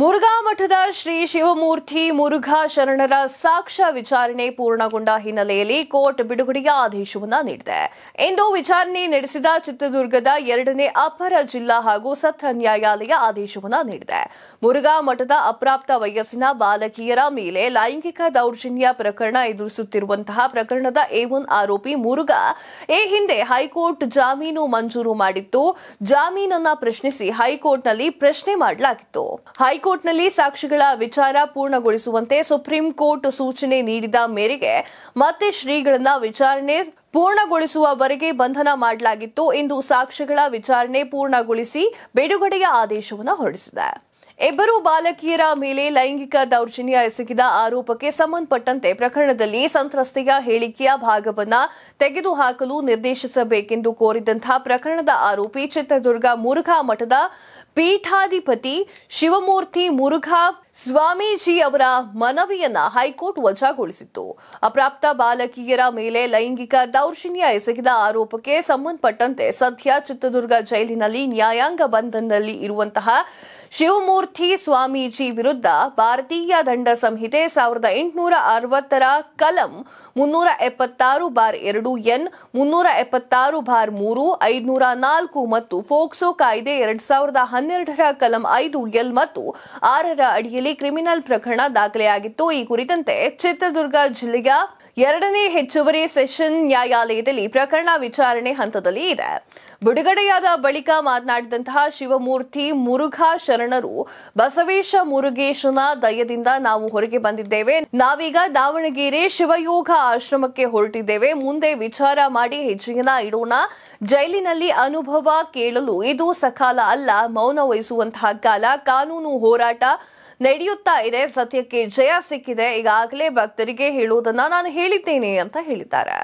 ಮುರುಘಾ ಮಠದ ಶ್ರೀ ಶಿವಮೂರ್ತಿ ಮುರುಘಾ ಶರಣರ ಸಾಕ್ಷ್ಯ ವಿಚಾರಣೆ ಪೂರ್ಣಗೊಂಡ ಹಿನ್ನೆಲೆಯಲ್ಲಿ ಕೋರ್ಟ್ ಬಿಡುಗಡೆಯ ಆದೇಶವನ್ನು ನೀಡಿದೆ ಇಂದು ವಿಚಾರಣೆ ನಡೆಸಿದ ಚಿತ್ರದುರ್ಗದ ಎರಡನೇ ಅಪರ ಜಿಲ್ಲಾ ಹಾಗೂ ಸತ್ರ ನ್ಯಾಯಾಲಯ ಆದೇಶವನ್ನು ನೀಡಿದೆ ಮುರುಘಾ ಮಠದ ಅಪ್ರಾಪ್ತ ವಯಸ್ಸಿನ ಬಾಲಕಿಯರ ಮೇಲೆ ಲೈಂಗಿಕ ದೌರ್ಜನ್ಯ ಪ್ರಕರಣ ಎದುರಿಸುತ್ತಿರುವಂತಹ ಪ್ರಕರಣದ ಎ ಆರೋಪಿ ಮುರುಘಾ ಈ ಹಿಂದೆ ಹೈಕೋರ್ಟ್ ಜಾಮೀನು ಮಂಜೂರು ಮಾಡಿತ್ತು ಜಾಮೀನನ್ನ ಪ್ರಶ್ನಿಸಿ ಹೈಕೋರ್ಟ್ನಲ್ಲಿ ಪ್ರಶ್ನೆ ಮಾಡಲಾಗಿತ್ತು ಹೈಕೋರ್ಟ್ ಕೋರ್ಟ್ನಲ್ಲಿ ಸಾಕ್ಷಿಗಳ ವಿಚಾರ ಪೂರ್ಣಗೊಳಿಸುವಂತೆ ಸುಪ್ರೀಂ ಕೋರ್ಟ್ ಸೂಚನೆ ನೀಡಿದ ಮೇರೆಗೆ ಮತ್ತೆ ಶ್ರೀಗಳನ್ನ ವಿಚಾರಣೆ ಪೂರ್ಣಗೊಳಿಸುವವರೆಗೆ ಬಂಧನ ಮಾಡಲಾಗಿತ್ತು ಇಂದು ಸಾಕ್ಷಿಗಳ ವಿಚಾರಣೆ ಪೂರ್ಣಗೊಳಿಸಿ ಬಿಡುಗಡೆಯ ಆದೇಶವನ್ನು ಹೊರಡಿಸಿದೆ ಇಬ್ಬರು ಬಾಲಕಿಯರ ಮೇಲೆ ಲೈಂಗಿಕ ದೌರ್ಜನ್ಯ ಎಸಗಿದ ಆರೋಪಕ್ಕೆ ಸಂಬಂಧಪಟ್ಟಂತೆ ಪ್ರಕರಣದಲ್ಲಿ ಸಂತ್ರಸ್ತೆಯ ಹೇಳಿಕೆಯ ಭಾಗವನ್ನ ತೆಗೆದುಹಾಕಲು ನಿರ್ದೇಶಿಸಬೇಕೆಂದು ಕೋರಿದಂತಹ ಪ್ರಕರಣದ ಆರೋಪಿ ಚಿತ್ರದುರ್ಗ ಮುರುಘಾ ಮಠದ ಪೀಠಾಧಿಪತಿ ಶಿವಮೂರ್ತಿ ಮುರುಘಾ ಸ್ವಾಮೀಜಿ ಅವರ ಮನವಿಯನ್ನ ಹೈಕೋರ್ಟ್ ವಜಾಗೊಳಿಸಿತ್ತು ಅಪ್ರಾಪ್ತ ಬಾಲಕಿಯರ ಮೇಲೆ ಲೈಂಗಿಕ ದೌರ್ಜನ್ಯ ಎಸಗಿದ ಆರೋಪಕ್ಕೆ ಸಂಬಂಧಪಟ್ಟಂತೆ ಸದ್ಯ ಚಿತ್ರದುರ್ಗ ಜೈಲಿನಲ್ಲಿ ನ್ಯಾಯಾಂಗ ಬಂಧನದಲ್ಲಿ ಇರುವಂತಹ ಶಿವಮೂರ್ತಿ ಸ್ವಾಮೀಜಿ ವಿರುದ್ಧ ಭಾರತೀಯ ದಂಡ ಸಂಹಿತೆ ಸಾವಿರದ ಎಂಟುನೂರ ಅರವತ್ತರ ಕಲಂ ಮುನ್ನೂರ ಎಪ್ಪತ್ತಾರು ಬಾರ್ ಎರಡು ಎನ್ ಮುನ್ನೂರ ಎಪ್ಪತ್ತಾರು ಬಾರ್ ಮೂರು ಐದುನೂರ ನಾಲ್ಕು ಮತ್ತು ಫೋಕ್ಸೋ ಕಾಯ್ದೆ ಎರಡ್ ಸಾವಿರದ ಹನ್ನೆರಡರ ಕಲಂ ಐದು ಎಲ್ ಮತ್ತು ಆರರ ಅಡಿಯಲ್ಲಿ ಕ್ರಿಮಿನಲ್ ಪ್ರಕರಣ ದಾಖಲೆಯಾಗಿತ್ತು ಈ ಕುರಿತಂತೆ ಚಿತ್ರದುರ್ಗ ಜಿಲ್ಲೆಯ ಎರಡನೇ ಹೆಚ್ಚುವರಿ ಸೆಷನ್ ನ್ಯಾಯಾಲಯದಲ್ಲಿ ಪ್ರಕರಣ ವಿಚಾರಣೆ ಹಂತದಲ್ಲಿ ಇದೆ ಬಿಡುಗಡೆಯಾದ ಬಳಿಕ ಮಾತನಾಡಿದಂತಹ ಶಿವಮೂರ್ತಿ ಮುರುಘಾ ಶರಣರು ಬಸವೇಶ ಮುರುಗೇಶನ ದಯದಿಂದ ನಾವು ಹೊರಗೆ ಬಂದಿದ್ದೇವೆ ನಾವೀಗ ದಾವಣಗೆರೆ ಶಿವಯೋಗ ಆಶ್ರಮಕ್ಕೆ ಹೊರಟಿದ್ದೇವೆ ಮುಂದೆ ವಿಚಾರ ಮಾಡಿ ಹೆಜ್ಜೆಯನ್ನ ಇಡೋಣ ಜೈಲಿನಲ್ಲಿ ಅನುಭವ ಕೇಳಲು ಇದು ಸಕಾಲ ಅಲ್ಲ ಮೌನ ವಹಿಸುವಂತಹ ಕಾಲ ಕಾನೂನು ಹೋರಾಟ ನಡೆಯುತ್ತಾ ಇದೆ ಸತ್ಯಕ್ಕೆ ಜಯ ಸಿಕ್ಕಿದೆ ಈಗಾಗಲೇ ಭಕ್ತರಿಗೆ ಹೇಳುವುದನ್ನ ನಾನು ಹೇಳಿದ್ದೇನೆ ಅಂತ ಹೇಳಿದ್ದಾರೆ